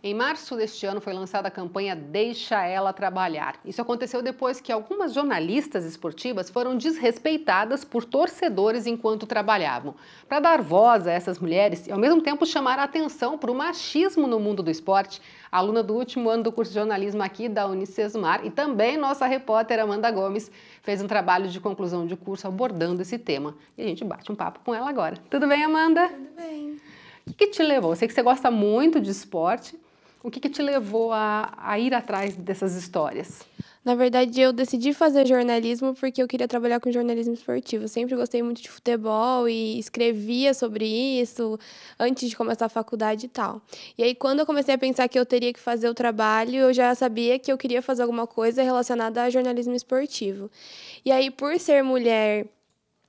Em março deste ano foi lançada a campanha Deixa Ela Trabalhar. Isso aconteceu depois que algumas jornalistas esportivas foram desrespeitadas por torcedores enquanto trabalhavam. Para dar voz a essas mulheres e ao mesmo tempo chamar a atenção para o machismo no mundo do esporte, aluna do último ano do curso de jornalismo aqui da Unicesumar e também nossa repórter Amanda Gomes fez um trabalho de conclusão de curso abordando esse tema. E a gente bate um papo com ela agora. Tudo bem, Amanda? Tudo bem. O que, que te levou? Eu sei que você gosta muito de esporte o que, que te levou a, a ir atrás dessas histórias? Na verdade, eu decidi fazer jornalismo porque eu queria trabalhar com jornalismo esportivo. Eu sempre gostei muito de futebol e escrevia sobre isso antes de começar a faculdade e tal. E aí, quando eu comecei a pensar que eu teria que fazer o trabalho, eu já sabia que eu queria fazer alguma coisa relacionada a jornalismo esportivo. E aí, por ser mulher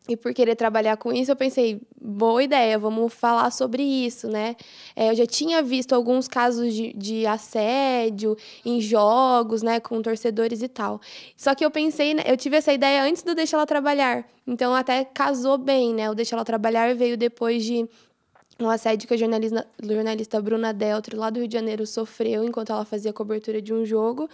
e por querer trabalhar com isso, eu pensei, boa ideia, vamos falar sobre isso, né? É, eu já tinha visto alguns casos de, de assédio em jogos, né, com torcedores e tal. Só que eu pensei, né, eu tive essa ideia antes do Deixa Ela Trabalhar. Então até casou bem, né? O Deixa Ela Trabalhar veio depois de um assédio que a jornalista, jornalista Bruna Deltro, lá do Rio de Janeiro, sofreu enquanto ela fazia cobertura de um jogo.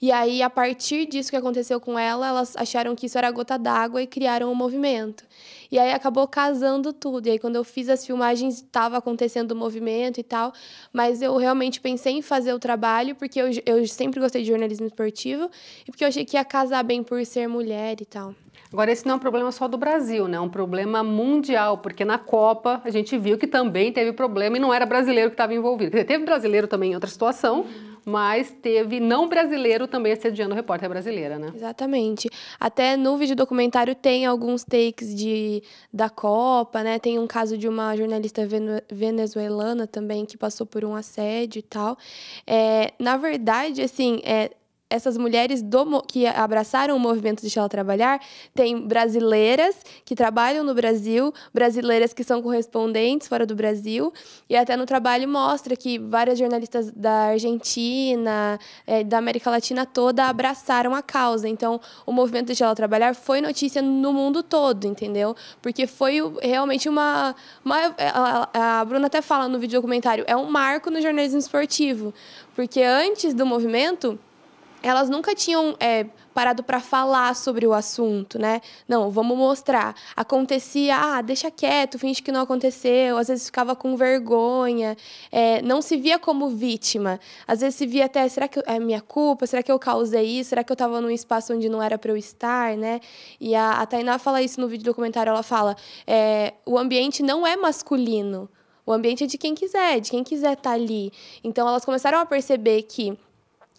E aí, a partir disso que aconteceu com ela, elas acharam que isso era gota d'água e criaram o um movimento. E aí acabou casando tudo. E aí, quando eu fiz as filmagens, estava acontecendo o movimento e tal. Mas eu realmente pensei em fazer o trabalho, porque eu, eu sempre gostei de jornalismo esportivo e porque eu achei que ia casar bem por ser mulher e tal. Agora, esse não é um problema só do Brasil, né? É um problema mundial, porque na Copa a gente viu que também teve problema e não era brasileiro que estava envolvido. Quer dizer, teve brasileiro também em outra situação, mas teve não brasileiro também assediando repórter brasileira, né? Exatamente. Até no vídeo documentário tem alguns takes de, da Copa, né? Tem um caso de uma jornalista venezuelana também que passou por um assédio e tal. É, na verdade, assim, é, essas mulheres do, que abraçaram o movimento de Ela Trabalhar, tem brasileiras que trabalham no Brasil, brasileiras que são correspondentes fora do Brasil, e até no trabalho mostra que várias jornalistas da Argentina, é, da América Latina toda, abraçaram a causa. Então, o movimento de Ela Trabalhar foi notícia no mundo todo, entendeu? Porque foi realmente uma... uma eh, a, a Bruna até fala no vídeo documentário, é um marco no jornalismo esportivo, porque antes do movimento elas nunca tinham é, parado para falar sobre o assunto, né? Não, vamos mostrar. Acontecia, ah, deixa quieto, finge que não aconteceu. Às vezes ficava com vergonha, é, não se via como vítima. Às vezes se via até, será que é minha culpa? Será que eu causei isso? Será que eu estava num espaço onde não era para eu estar, né? E a, a Tainá fala isso no vídeo documentário, ela fala, é, o ambiente não é masculino. O ambiente é de quem quiser, de quem quiser estar tá ali. Então elas começaram a perceber que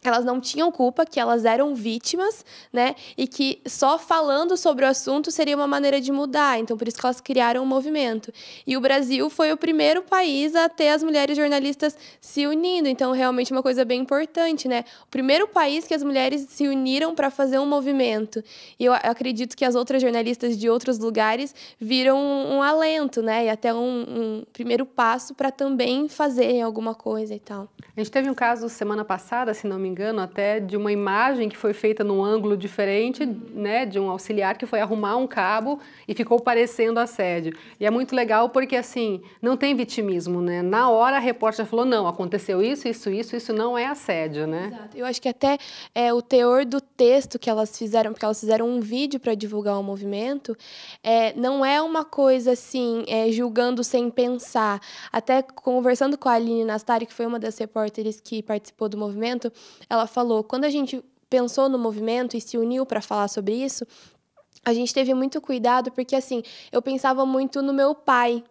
elas não tinham culpa, que elas eram vítimas, né? E que só falando sobre o assunto seria uma maneira de mudar. Então, por isso que elas criaram o um movimento. E o Brasil foi o primeiro país a ter as mulheres jornalistas se unindo. Então, realmente uma coisa bem importante, né? O primeiro país que as mulheres se uniram para fazer um movimento. E eu acredito que as outras jornalistas de outros lugares viram um, um alento, né? E até um, um primeiro passo para também fazerem alguma coisa e tal. A gente teve um caso semana passada, se não me engano, engano, até de uma imagem que foi feita num ângulo diferente, né, de um auxiliar que foi arrumar um cabo e ficou parecendo assédio. E é muito legal porque, assim, não tem vitimismo, né? Na hora a repórter falou, não, aconteceu isso, isso, isso, isso não é assédio, né? Exato. Eu acho que até é, o teor do texto que elas fizeram, porque elas fizeram um vídeo para divulgar o movimento, é, não é uma coisa, assim, é, julgando sem pensar. Até conversando com a Aline Nastari, que foi uma das repórteres que participou do movimento, ela falou: quando a gente pensou no movimento e se uniu para falar sobre isso, a gente teve muito cuidado porque assim, eu pensava muito no meu pai,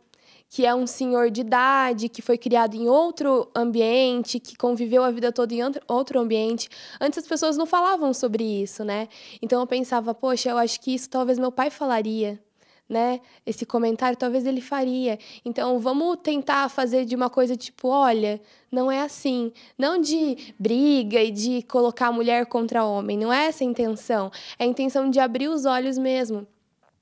que é um senhor de idade, que foi criado em outro ambiente, que conviveu a vida toda em outro ambiente. Antes as pessoas não falavam sobre isso, né? Então eu pensava, poxa, eu acho que isso talvez meu pai falaria né? Esse comentário talvez ele faria. Então vamos tentar fazer de uma coisa tipo, olha, não é assim, não de briga e de colocar mulher contra homem, não é essa a intenção. É a intenção de abrir os olhos mesmo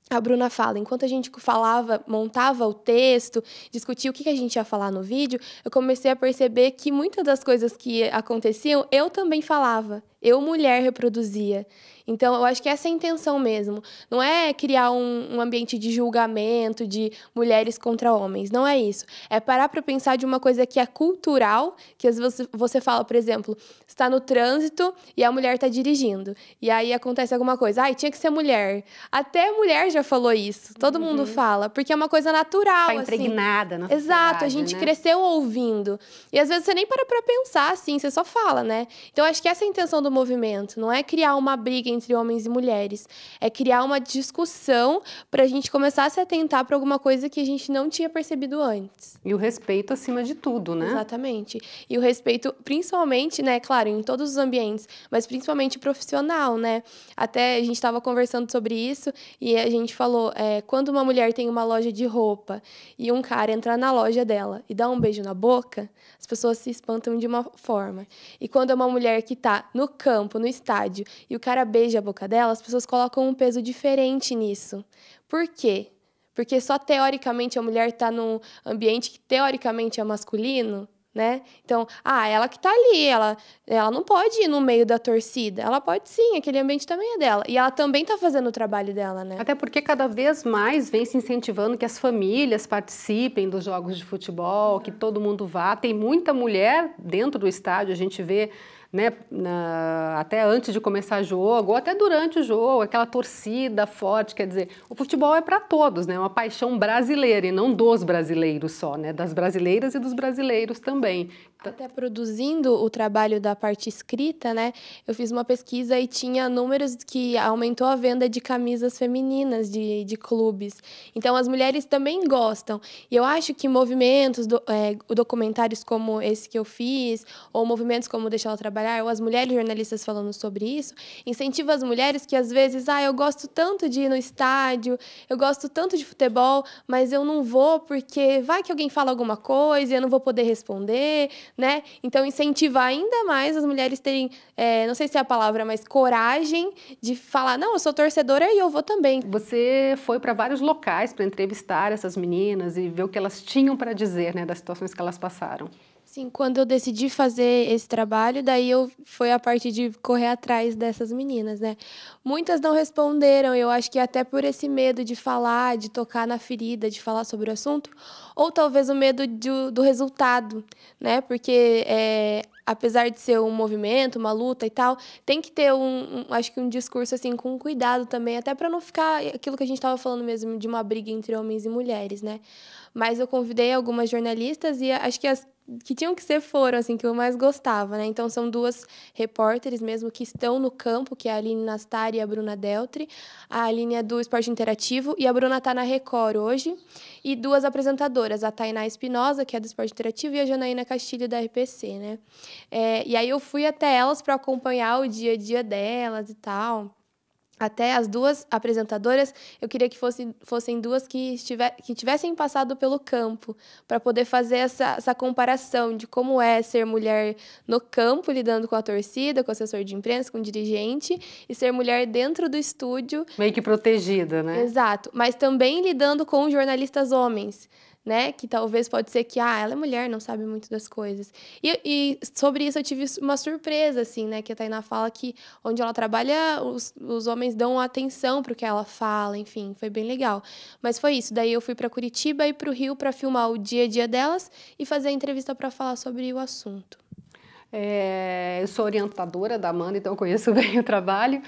a Bruna fala, enquanto a gente falava, montava o texto, discutia o que a gente ia falar no vídeo, eu comecei a perceber que muitas das coisas que aconteciam eu também falava. Eu, mulher, reproduzia. Então, eu acho que essa é a intenção mesmo. Não é criar um, um ambiente de julgamento, de mulheres contra homens. Não é isso. É parar para pensar de uma coisa que é cultural, que às vezes você fala, por exemplo, está no trânsito e a mulher está dirigindo. E aí acontece alguma coisa. Ai, tinha que ser mulher. Até mulher já falou isso. Todo uhum. mundo fala, porque é uma coisa natural. Tá assim. impregnada, assim. Exato, a gente né? cresceu ouvindo. E às vezes você nem para pra pensar, assim, você só fala, né? Então acho que essa é a intenção do movimento. Não é criar uma briga entre homens e mulheres. É criar uma discussão pra gente começar a se atentar pra alguma coisa que a gente não tinha percebido antes. E o respeito acima de tudo, né? Exatamente. E o respeito, principalmente, né? Claro, em todos os ambientes, mas principalmente profissional, né? Até a gente estava conversando sobre isso e a gente gente falou, é, quando uma mulher tem uma loja de roupa e um cara entra na loja dela e dá um beijo na boca, as pessoas se espantam de uma forma. E quando é uma mulher que está no campo, no estádio, e o cara beija a boca dela, as pessoas colocam um peso diferente nisso. Por quê? Porque só teoricamente a mulher está num ambiente que teoricamente é masculino, né? Então, ah, ela que tá ali, ela, ela não pode ir no meio da torcida. Ela pode sim, aquele ambiente também é dela. E ela também tá fazendo o trabalho dela, né? Até porque cada vez mais vem se incentivando que as famílias participem dos jogos de futebol, que todo mundo vá. Tem muita mulher dentro do estádio, a gente vê né, na, até antes de começar o jogo, ou até durante o jogo, aquela torcida forte, quer dizer, o futebol é para todos, né, é uma paixão brasileira e não dos brasileiros só, né, das brasileiras e dos brasileiros também até produzindo o trabalho da parte escrita, né? Eu fiz uma pesquisa e tinha números que aumentou a venda de camisas femininas de, de clubes. Então as mulheres também gostam. E eu acho que movimentos, do, é, documentários como esse que eu fiz, ou movimentos como Deixar Ela Trabalhar, ou as mulheres jornalistas falando sobre isso, incentiva as mulheres que às vezes, ah, eu gosto tanto de ir no estádio, eu gosto tanto de futebol, mas eu não vou porque vai que alguém fala alguma coisa e eu não vou poder responder né? Então, incentivar ainda mais as mulheres terem, é, não sei se é a palavra, mas coragem de falar: não, eu sou torcedora e eu vou também. Você foi para vários locais para entrevistar essas meninas e ver o que elas tinham para dizer, né, das situações que elas passaram. Sim, quando eu decidi fazer esse trabalho, daí eu foi a parte de correr atrás dessas meninas, né? Muitas não responderam, eu acho que até por esse medo de falar, de tocar na ferida, de falar sobre o assunto, ou talvez o medo do, do resultado, né? Porque é, apesar de ser um movimento, uma luta e tal, tem que ter um, um acho que um discurso assim com cuidado também, até para não ficar aquilo que a gente estava falando mesmo de uma briga entre homens e mulheres, né? Mas eu convidei algumas jornalistas e acho que as que tinham que ser foram, assim, que eu mais gostava, né? Então, são duas repórteres mesmo que estão no campo, que é a Aline Nastari e a Bruna Deltri. A Aline é do Esporte Interativo e a Bruna tá na Record hoje. E duas apresentadoras, a Tainá Espinosa, que é do Esporte Interativo, e a Janaína Castilho, da RPC, né? É, e aí eu fui até elas para acompanhar o dia a dia delas e tal até as duas apresentadoras, eu queria que fosse, fossem duas que, estiver, que tivessem passado pelo campo, para poder fazer essa, essa comparação de como é ser mulher no campo, lidando com a torcida, com o assessor de imprensa, com o dirigente, e ser mulher dentro do estúdio. Meio que protegida, né? Exato, mas também lidando com jornalistas homens né? Que talvez pode ser que, ah, ela é mulher, não sabe muito das coisas. E, e sobre isso eu tive uma surpresa, assim, né? Que a Tainá fala que onde ela trabalha, os, os homens dão atenção pro que ela fala, enfim, foi bem legal. Mas foi isso. Daí eu fui para Curitiba e pro Rio para filmar o dia a dia delas e fazer a entrevista para falar sobre o assunto. É, eu sou orientadora da Amanda, então conheço bem o trabalho.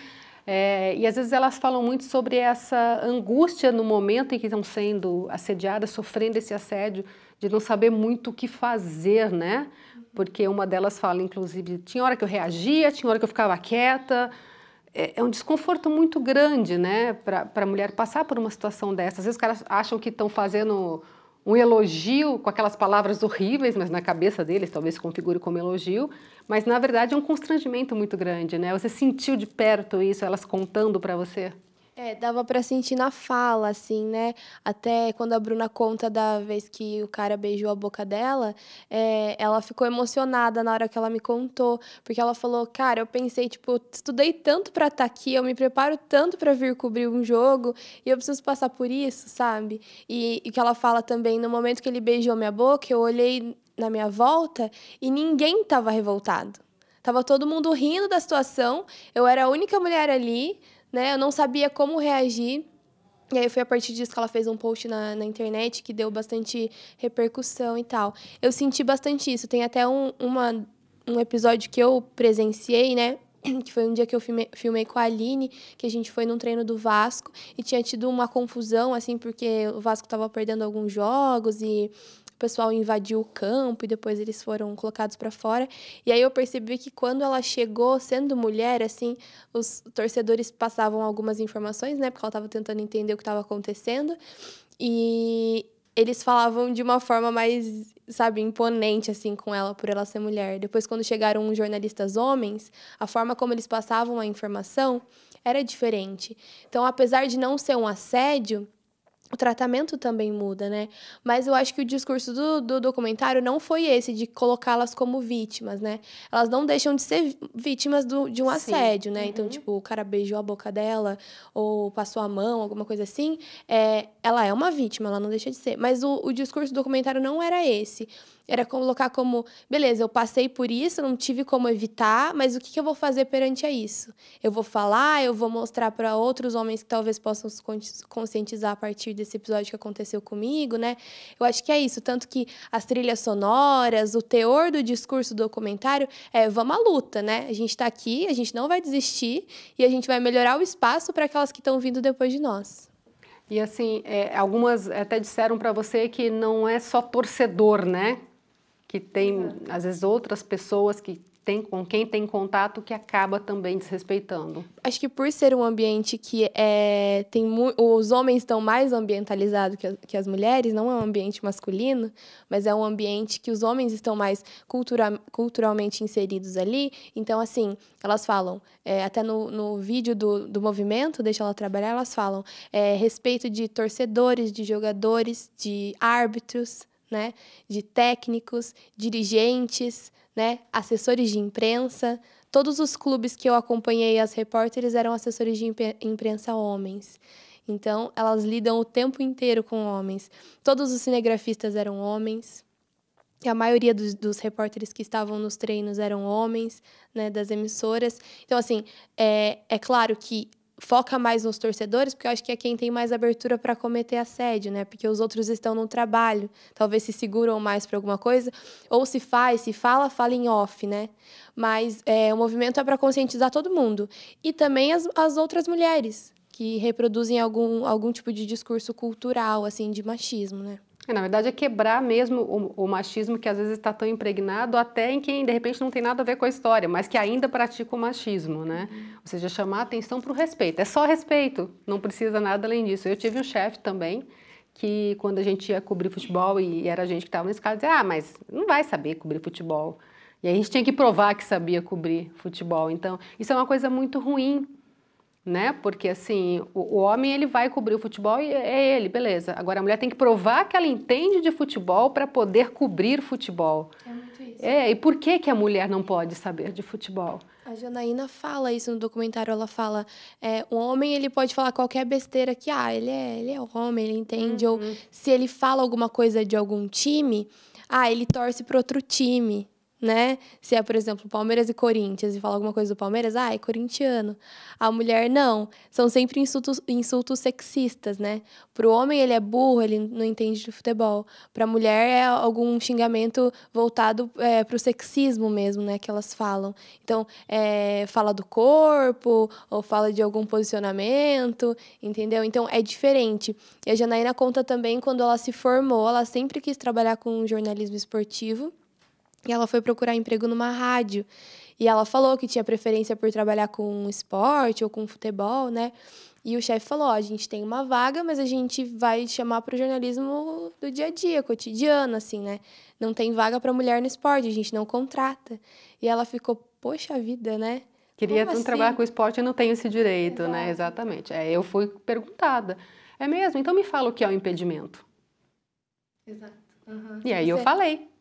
É, e às vezes elas falam muito sobre essa angústia no momento em que estão sendo assediadas, sofrendo esse assédio, de não saber muito o que fazer, né? Porque uma delas fala, inclusive, tinha hora que eu reagia, tinha hora que eu ficava quieta. É, é um desconforto muito grande, né, para a mulher passar por uma situação dessa. Às vezes os caras acham que estão fazendo um elogio com aquelas palavras horríveis, mas na cabeça deles talvez configure como elogio, mas na verdade é um constrangimento muito grande, né? Você sentiu de perto isso, elas contando para você? É, dava para sentir na fala, assim, né? Até quando a Bruna conta da vez que o cara beijou a boca dela, é, ela ficou emocionada na hora que ela me contou, porque ela falou, cara, eu pensei, tipo, estudei tanto para estar tá aqui, eu me preparo tanto para vir cobrir um jogo e eu preciso passar por isso, sabe? E o que ela fala também, no momento que ele beijou minha boca, eu olhei na minha volta e ninguém tava revoltado. Tava todo mundo rindo da situação, eu era a única mulher ali, né? Eu não sabia como reagir. E aí foi a partir disso que ela fez um post na, na internet que deu bastante repercussão e tal. Eu senti bastante isso. Tem até um, uma, um episódio que eu presenciei, né? que foi um dia que eu filmei, filmei, com a Aline, que a gente foi num treino do Vasco e tinha tido uma confusão, assim, porque o Vasco estava perdendo alguns jogos e o pessoal invadiu o campo e depois eles foram colocados para fora. E aí eu percebi que quando ela chegou, sendo mulher, assim, os torcedores passavam algumas informações, né? Porque ela estava tentando entender o que estava acontecendo. E eles falavam de uma forma mais, sabe, imponente, assim, com ela, por ela ser mulher. Depois, quando chegaram jornalistas homens, a forma como eles passavam a informação era diferente. Então, apesar de não ser um assédio, o tratamento também muda, né? Mas eu acho que o discurso do, do documentário não foi esse, de colocá-las como vítimas, né? Elas não deixam de ser vítimas do, de um assédio, Sim. né? Então, uhum. Então, tipo, o cara beijou a boca dela, ou passou a mão, alguma coisa assim. É, ela é uma vítima, ela não deixa de ser. Mas o, o discurso do documentário não era esse. Era colocar como, beleza, eu passei por isso, não tive como evitar, mas o que, que eu vou fazer perante a isso? Eu vou falar, eu vou mostrar para outros homens que talvez possam se conscientizar a partir desse episódio que aconteceu comigo, né? Eu acho que é isso, tanto que as trilhas sonoras, o teor do discurso do documentário é vamos à luta, né? A gente está aqui, a gente não vai desistir e a gente vai melhorar o espaço para aquelas que estão vindo depois de nós. E assim, é, algumas até disseram para você que não é só torcedor, né? Que tem, às vezes, outras pessoas que tem com quem tem contato que acaba também desrespeitando. Acho que por ser um ambiente que é, tem os homens estão mais ambientalizados que, que, as mulheres, não é um ambiente masculino, mas é um ambiente que os homens estão mais cultura, culturalmente inseridos ali. Então, assim, elas falam, é, até no, no vídeo do, do movimento, Deixa Ela Trabalhar, elas falam é, respeito de torcedores, de jogadores, de árbitros, né, de técnicos, dirigentes, né? Assessores de imprensa. Todos os clubes que eu acompanhei as repórteres eram assessores de imprensa homens. Então, elas lidam o tempo inteiro com homens. Todos os cinegrafistas eram homens. A maioria dos, dos repórteres que estavam nos treinos eram homens, né, das emissoras. Então, assim, é, é claro que foca mais nos torcedores, porque eu acho que é quem tem mais abertura para cometer assédio, né? Porque os outros estão no trabalho, talvez se seguram mais para alguma coisa, ou se faz, se fala, fala em off, né? Mas é, o movimento é para conscientizar todo mundo e também as, as outras mulheres que reproduzem algum, algum tipo de discurso cultural, assim, de machismo, né? É, na verdade, é quebrar mesmo o, o machismo que às vezes está tão impregnado até em quem de repente não tem nada a ver com a história, mas que ainda pratica o machismo, né? Uhum. Ou seja, chamar atenção para o respeito. É só respeito, não precisa nada além disso. Eu tive um chefe também que quando a gente ia cobrir futebol e era a gente que estava nesse caso, dizia, ah, mas não vai saber cobrir futebol. E a gente tinha que provar que sabia cobrir futebol. Então, isso é uma coisa muito ruim né? Porque assim, o, o, homem ele vai cobrir o futebol e é ele, beleza. Agora a mulher tem que provar que ela entende de futebol para poder cobrir futebol. É muito isso. É, e por que que a mulher não pode saber de futebol? A Janaína fala isso no documentário, ela fala, é, o homem ele pode falar qualquer besteira que ah, ele é, ele é homem, ele entende uhum. ou se ele fala alguma coisa de algum time, ah, ele torce para outro time né? Se é, por exemplo, Palmeiras e Corinthians e fala alguma coisa do Palmeiras, ah, é corintiano. A mulher não. São sempre insultos, insultos sexistas, né? o homem ele é burro, ele não entende de futebol. Para a mulher é algum xingamento voltado é, o sexismo mesmo, né? Que elas falam. Então, é, fala do corpo, ou fala de algum posicionamento, entendeu? Então é diferente. E a Janaína conta também quando ela se formou, ela sempre quis trabalhar com jornalismo esportivo e ela foi procurar emprego numa rádio. E ela falou que tinha preferência por trabalhar com esporte ou com futebol, né? E o chefe falou: a gente tem uma vaga, mas a gente vai chamar para o jornalismo do dia a dia, cotidiano, assim, né? Não tem vaga para mulher no esporte, a gente não contrata. E ela ficou: poxa vida, né? Queria assim? trabalhar com esporte e não tenho esse direito, né? Exato. né? Exatamente. É, eu fui perguntada. É mesmo? Então me fala o que é o impedimento. Exato. Uhum. E aí eu falei.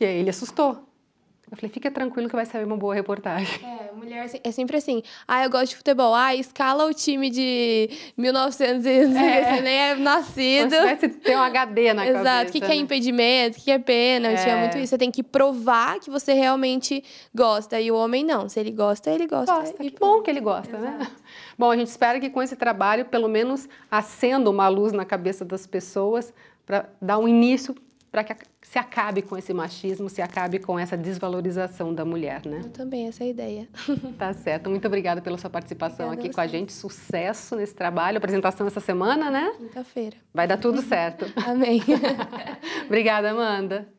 E aí ele assustou. Eu falei, fica tranquilo que vai sair uma boa reportagem. É, mulher é sempre assim. Ah, eu gosto de futebol. Ah, escala o time de 1900 é. nem é nascido. Você tem um HD na Exato. cabeça. Exato. O que, né? que é impedimento? O que, é pênalti? É. é. muito isso. Você tem que provar que você realmente gosta. E o homem não. Se ele gosta, ele gosta. gosta. E que bom que ele gosta, né? Exato. né? Bom, a gente espera que com esse trabalho, pelo menos acenda uma luz na cabeça das pessoas para dar um início para que se acabe com esse machismo, se acabe com essa desvalorização da mulher, né? Eu também, essa é a ideia. Tá certo. Muito obrigada pela sua participação obrigada aqui com a gente. Sucesso nesse trabalho. Apresentação essa semana, né? Quinta-feira. Vai dar tudo certo. Amém. obrigada, Amanda.